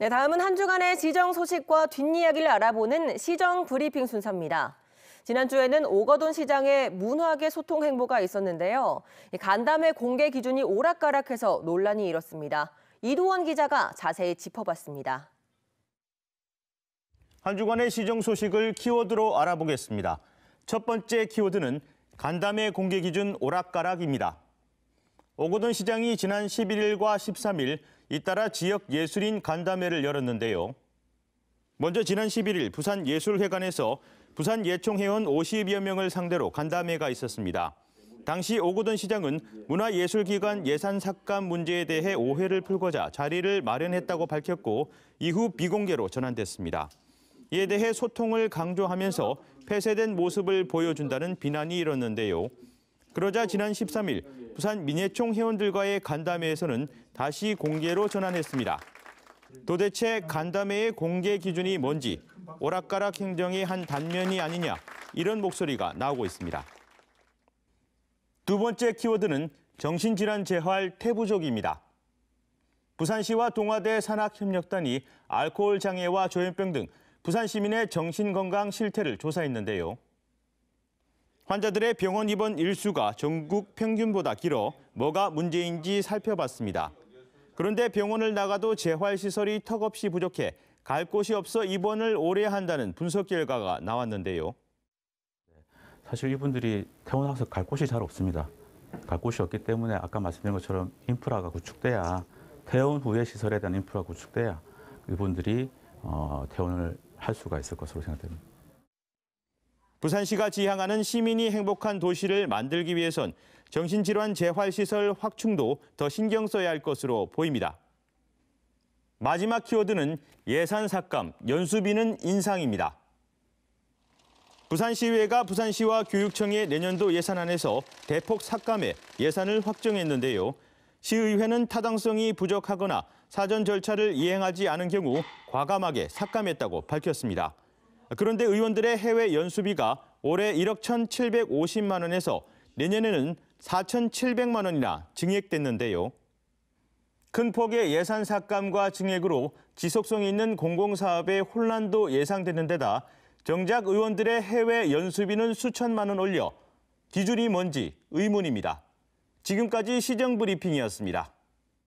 네, 다음은 한 주간의 시정 소식과 뒷이야기를 알아보는 시정 브리핑 순서입니다. 지난주에는 오거돈 시장의 문화계 소통 행보가 있었는데요. 간담회 공개 기준이 오락가락해서 논란이 일었습니다. 이두원 기자가 자세히 짚어봤습니다. 한 주간의 시정 소식을 키워드로 알아보겠습니다. 첫 번째 키워드는 간담회 공개 기준 오락가락입니다. 오거돈 시장이 지난 11일과 13일 잇따라 지역 예술인 간담회를 열었는데요. 먼저 지난 11일 부산예술회관에서 부산예총회원 50여 명을 상대로 간담회가 있었습니다. 당시 오고던 시장은 문화예술기관 예산 삭감 문제에 대해 오해를 풀고자 자리를 마련했다고 밝혔고 이후 비공개로 전환됐습니다. 이에 대해 소통을 강조하면서 폐쇄된 모습을 보여준다는 비난이 일었는데요. 그러자 지난 13일 부산 민예총 회원들과의 간담회에서는 다시 공개로 전환했습니다. 도대체 간담회의 공개 기준이 뭔지 오락가락 행정의 한 단면이 아니냐 이런 목소리가 나오고 있습니다. 두 번째 키워드는 정신질환 재활 태부족입니다. 부산시와 동아대 산학협력단이 알코올 장애와 조현병 등 부산 시민의 정신건강 실태를 조사했는데요. 환자들의 병원 입원 일수가 전국 평균보다 길어 뭐가 문제인지 살펴봤습니다. 그런데 병원을 나가도 재활시설이 턱없이 부족해 갈 곳이 없어 입원을 오래 한다는 분석 결과가 나왔는데요. 사실 이분들이 퇴원해서 갈 곳이 잘 없습니다. 갈 곳이 없기 때문에 아까 말씀드린 것처럼 인프라가 구축돼야 퇴원 후에 시설에 대한 인프라 구축돼야 이분들이 어, 퇴원을 할 수가 있을 것으로 생각됩니다. 부산시가 지향하는 시민이 행복한 도시를 만들기 위해선 정신질환 재활시설 확충도 더 신경 써야 할 것으로 보입니다. 마지막 키워드는 예산 삭감, 연수비는 인상입니다. 부산시의회가 부산시와 교육청의 내년도 예산안에서 대폭 삭감해 예산을 확정했는데요. 시의회는 타당성이 부족하거나 사전 절차를 이행하지 않은 경우 과감하게 삭감했다고 밝혔습니다. 그런데 의원들의 해외 연수비가 올해 1억 1,750만 원에서 내년에는 4,700만 원이나 증액됐는데요. 큰 폭의 예산 삭감과 증액으로 지속성 있는 공공사업의 혼란도 예상되는 데다 정작 의원들의 해외 연수비는 수천만 원 올려 기준이 뭔지 의문입니다. 지금까지 시정 브리핑이었습니다.